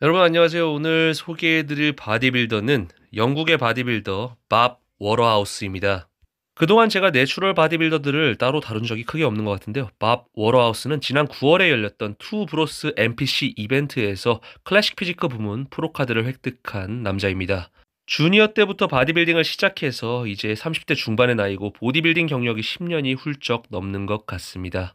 여러분 안녕하세요. 오늘 소개해드릴 바디빌더는 영국의 바디빌더 밥 워러하우스입니다. 그동안 제가 내추럴 바디빌더들을 따로 다룬 적이 크게 없는 것 같은데요. 밥 워러하우스는 지난 9월에 열렸던 투 브로스 NPC 이벤트에서 클래식 피지크 부문 프로카드를 획득한 남자입니다. 주니어 때부터 바디빌딩을 시작해서 이제 30대 중반의 나이고 보디빌딩 경력이 10년이 훌쩍 넘는 것 같습니다.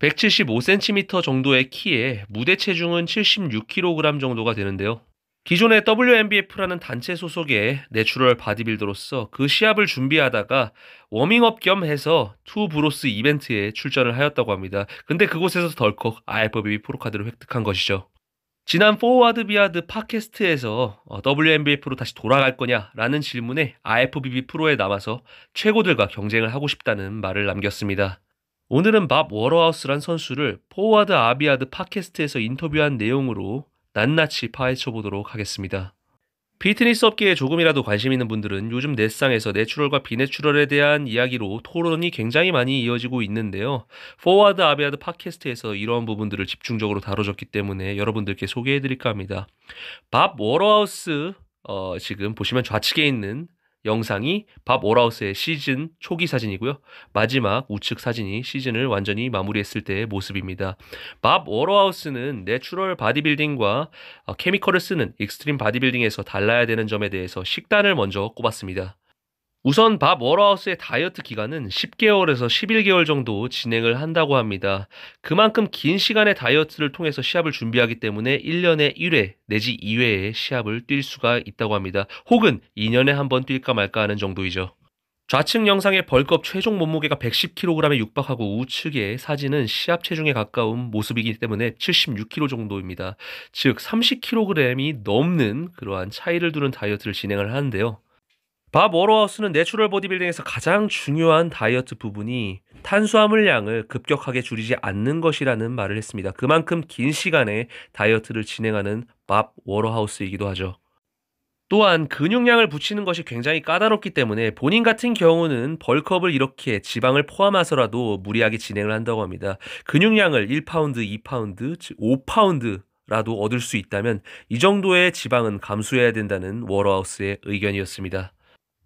175cm 정도의 키에 무대 체중은 76kg 정도가 되는데요. 기존의 w m b f 라는 단체 소속의 내추럴 바디빌더로서 그 시합을 준비하다가 워밍업 겸 해서 투 브로스 이벤트에 출전을 하였다고 합니다. 근데 그곳에서 덜컥 IFBB 프로카드를 획득한 것이죠. 지난 포워드 비아드 팟캐스트에서 w m b f 로 다시 돌아갈 거냐라는 질문에 IFBB 프로에 남아서 최고들과 경쟁을 하고 싶다는 말을 남겼습니다. 오늘은 밥 워러하우스란 선수를 포워드 아비아드 팟캐스트에서 인터뷰한 내용으로 낱낱이 파헤쳐 보도록 하겠습니다. 피트니스 업계에 조금이라도 관심 있는 분들은 요즘 넷상에서 내추럴과 비내추럴에 대한 이야기로 토론이 굉장히 많이 이어지고 있는데요. 포워드 아비아드 팟캐스트에서 이러한 부분들을 집중적으로 다뤄졌기 때문에 여러분들께 소개해드릴까 합니다. 밥 워러하우스 어, 지금 보시면 좌측에 있는 영상이 밥 오라우스의 시즌 초기 사진이고요. 마지막 우측 사진이 시즌을 완전히 마무리했을 때의 모습입니다. 밥 오라우스는 내추럴 바디빌딩과 어, 케미컬을 쓰는 익스트림 바디빌딩에서 달라야 되는 점에 대해서 식단을 먼저 꼽았습니다. 우선 밥워라우스의 다이어트 기간은 10개월에서 11개월 정도 진행을 한다고 합니다. 그만큼 긴 시간의 다이어트를 통해서 시합을 준비하기 때문에 1년에 1회 내지 2회의 시합을 뛸 수가 있다고 합니다. 혹은 2년에 한 번 뛸까 말까 하는 정도이죠. 좌측 영상의 벌컵 최종 몸무게가 110kg에 육박하고 우측의 사진은 시합 체중에 가까운 모습이기 때문에 76kg 정도입니다. 즉 30kg이 넘는 그러한 차이를 두는 다이어트를 진행을 하는데요. 밥워러하우스는 내추럴 보디빌딩에서 가장 중요한 다이어트 부분이 탄수화물 양을 급격하게 줄이지 않는 것이라는 말을 했습니다. 그만큼 긴 시간에 다이어트를 진행하는 밥워러하우스이기도 하죠. 또한 근육량을 붙이는 것이 굉장히 까다롭기 때문에 본인 같은 경우는 벌컵을 이렇게 지방을 포함해서라도 무리하게 진행을 한다고 합니다. 근육량을 1파운드, 2파운드, 5파운드 라도 얻을 수 있다면 이 정도의 지방은 감수해야 된다는 워러하우스의 의견이었습니다.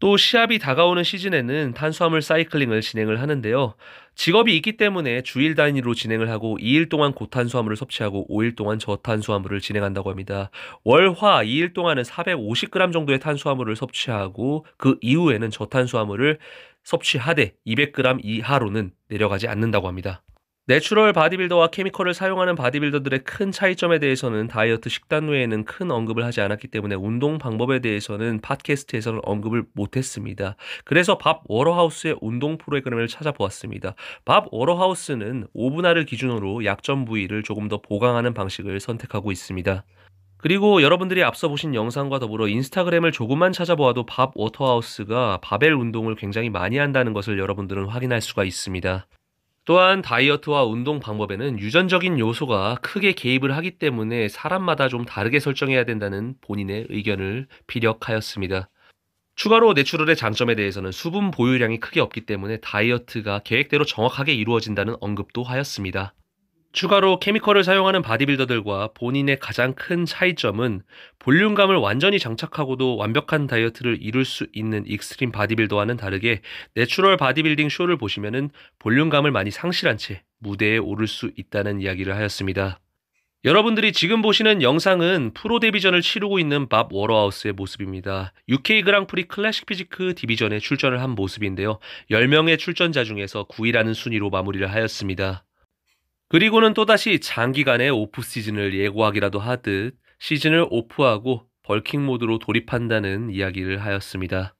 또 시합이 다가오는 시즌에는 탄수화물 사이클링을 진행을 하는데요. 직업이 있기 때문에 주일 단위로 진행을 하고 2일 동안 고탄수화물을 섭취하고 5일 동안 저탄수화물을 진행한다고 합니다. 월화 2일 동안은 450g 정도의 탄수화물을 섭취하고 그 이후에는 저탄수화물을 섭취하되 200g 이하로는 내려가지 않는다고 합니다. 내추럴 바디빌더와 케미컬을 사용하는 바디빌더들의 큰 차이점에 대해서는 다이어트 식단 외에는 큰 언급을 하지 않았기 때문에 운동 방법에 대해서는 팟캐스트에서는 언급을 못했습니다. 그래서 밥 워러하우스의 운동 프로그램을 찾아보았습니다. 밥 워러하우스는 오분화를 기준으로 약점 부위를 조금 더 보강하는 방식을 선택하고 있습니다. 그리고 여러분들이 앞서 보신 영상과 더불어 인스타그램을 조금만 찾아보아도 밥 워터하우스가 바벨 운동을 굉장히 많이 한다는 것을 여러분들은 확인할 수가 있습니다. 또한 다이어트와 운동 방법에는 유전적인 요소가 크게 개입을 하기 때문에 사람마다 좀 다르게 설정해야 된다는 본인의 의견을 피력하였습니다. 추가로 내추럴의 장점에 대해서는 수분 보유량이 크게 없기 때문에 다이어트가 계획대로 정확하게 이루어진다는 언급도 하였습니다. 추가로 케미컬을 사용하는 바디빌더들과 본인의 가장 큰 차이점은 볼륨감을 완전히 장착하고도 완벽한 다이어트를 이룰 수 있는 익스트림 바디빌더와는 다르게 내추럴 바디빌딩 쇼를 보시면은 볼륨감을 많이 상실한 채 무대에 오를 수 있다는 이야기를 하였습니다. 여러분들이 지금 보시는 영상은 프로 데뷔전을 치르고 있는 밥 워러하우스의 모습입니다. UK 그랑프리 클래식 피지크 디비전에 출전을 한 모습인데요. 10명의 출전자 중에서 9위라는 순위로 마무리를 하였습니다. 그리고는 또다시 장기간의 오프 시즌을 예고하기라도 하듯 시즌을 오프하고 벌킹 모드로 돌입한다는 이야기를 하였습니다.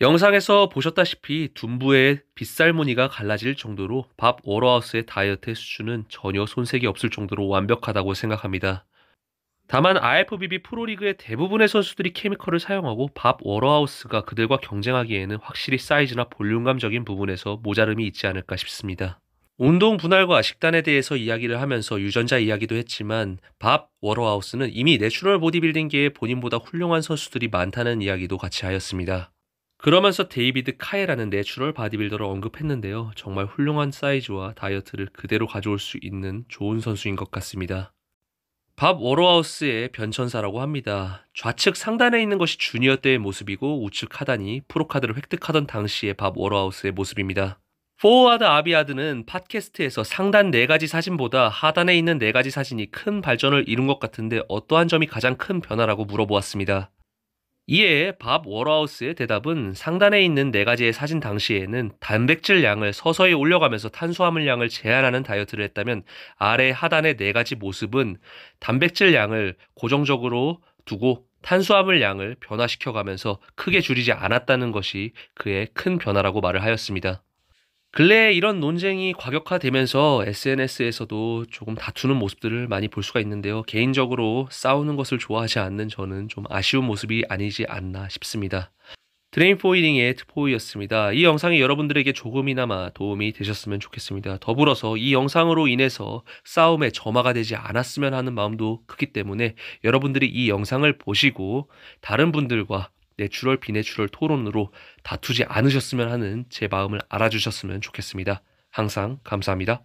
영상에서 보셨다시피 둔부의 빗살무늬가 갈라질 정도로 밥 워러하우스의 다이어트 수준은 전혀 손색이 없을 정도로 완벽하다고 생각합니다. 다만 IFBB 프로리그의 대부분의 선수들이 케미컬을 사용하고 밥 워러하우스가 그들과 경쟁하기에는 확실히 사이즈나 볼륨감적인 부분에서 모자름이 있지 않을까 싶습니다. 운동 분할과 식단에 대해서 이야기를 하면서 유전자 이야기도 했지만 밥 워러하우스는 이미 내추럴 보디빌딩계에 본인보다 훌륭한 선수들이 많다는 이야기도 같이 하였습니다. 그러면서 데이비드 카에라는 내추럴 바디빌더를 언급했는데요. 정말 훌륭한 사이즈와 다이어트를 그대로 가져올 수 있는 좋은 선수인 것 같습니다. 밥 워러하우스의 변천사라고 합니다. 좌측 상단에 있는 것이 주니어 때의 모습이고 우측 하단이 프로카드를 획득하던 당시의 밥 워러하우스의 모습입니다. 포워드 아비아드는 팟캐스트에서 상단 4가지 사진보다 하단에 있는 4가지 사진이 큰 발전을 이룬 것 같은데 어떠한 점이 가장 큰 변화라고 물어보았습니다. 이에 밥 워러하우스의 대답은 상단에 있는 4가지의 사진 당시에는 단백질 양을 서서히 올려가면서 탄수화물 양을 제한하는 다이어트를 했다면 아래 하단의 4가지 모습은 단백질 양을 고정적으로 두고 탄수화물 양을 변화시켜가면서 크게 줄이지 않았다는 것이 그의 큰 변화라고 말을 하였습니다. 근래 이런 논쟁이 과격화되면서 SNS에서도 조금 다투는 모습들을 많이 볼 수가 있는데요. 개인적으로 싸우는 것을 좋아하지 않는 저는 좀 아쉬운 모습이 아니지 않나 싶습니다. 드레인 포이링의 트포이였습니다. 이 영상이 여러분들에게 조금이나마 도움이 되셨으면 좋겠습니다. 더불어서 이 영상으로 인해서 싸움의 점화가 되지 않았으면 하는 마음도 크기 때문에 여러분들이 이 영상을 보시고 다른 분들과 내추럴 비내추럴 토론으로 다투지 않으셨으면 하는 제 마음을 알아주셨으면 좋겠습니다. 항상 감사합니다.